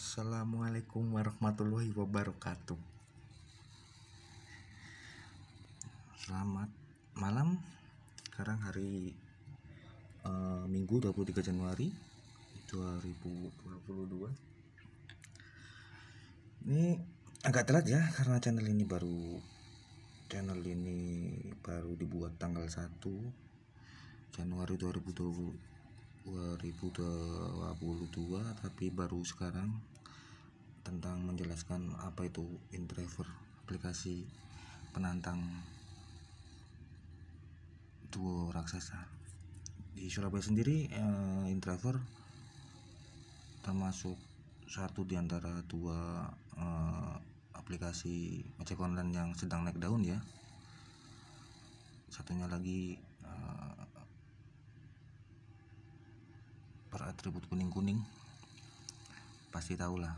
Assalamualaikum warahmatullahi wabarakatuh. Selamat malam. Sekarang hari uh, Minggu 23 Januari 2022. Ini agak telat ya karena channel ini baru channel ini baru dibuat tanggal 1 Januari 2022 2022 tapi baru sekarang tentang menjelaskan apa itu Intraver aplikasi penantang duo raksasa di Surabaya sendiri eh, Intraver termasuk satu di antara dua eh, aplikasi ojek online yang sedang naik daun ya satunya lagi eh, atribut kuning-kuning pasti tahulah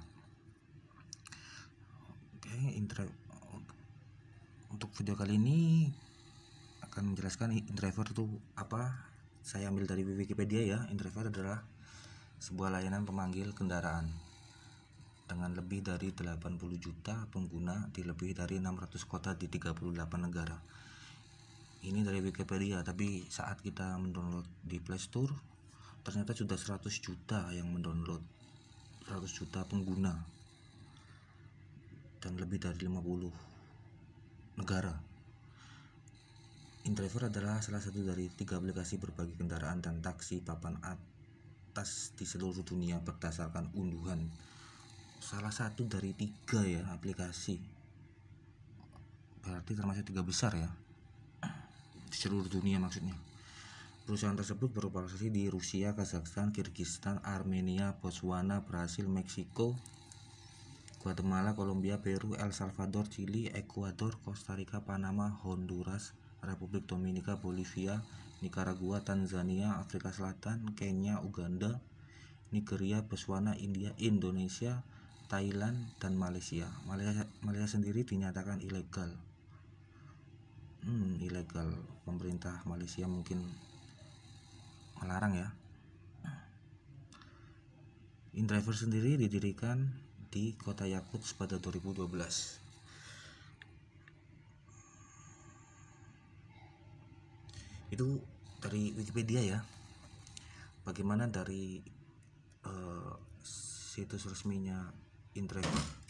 oke intro untuk video kali ini akan menjelaskan introvert itu apa saya ambil dari Wikipedia ya introvert adalah sebuah layanan pemanggil kendaraan dengan lebih dari 80 juta pengguna di lebih dari 600 kota di 38 negara ini dari Wikipedia tapi saat kita mendownload di playstore ternyata sudah 100 juta yang mendownload 100 juta pengguna dan lebih dari 50 negara Indriver adalah salah satu dari tiga aplikasi berbagi kendaraan dan taksi papan atas di seluruh dunia berdasarkan unduhan salah satu dari tiga ya aplikasi berarti termasuk tiga besar ya di seluruh dunia maksudnya Perusahaan tersebut beroperasi di Rusia, Kazakhstan, Kirgistan, Armenia, Botswana, Brasil, Meksiko, Guatemala, Kolombia, Peru, El Salvador, Chili, Ekuador, Costa Rica, Panama, Honduras, Republik Dominika, Bolivia, Nicaragua, Tanzania, Afrika Selatan, Kenya, Uganda, Nigeria, Botswana, India, Indonesia, Thailand, dan Malaysia. Malaysia, Malaysia sendiri dinyatakan ilegal. Hmm, ilegal. Pemerintah Malaysia mungkin melarang ya Indriver sendiri didirikan di kota Yakut pada 2012 itu dari Wikipedia ya bagaimana dari uh, situs resminya Indriver?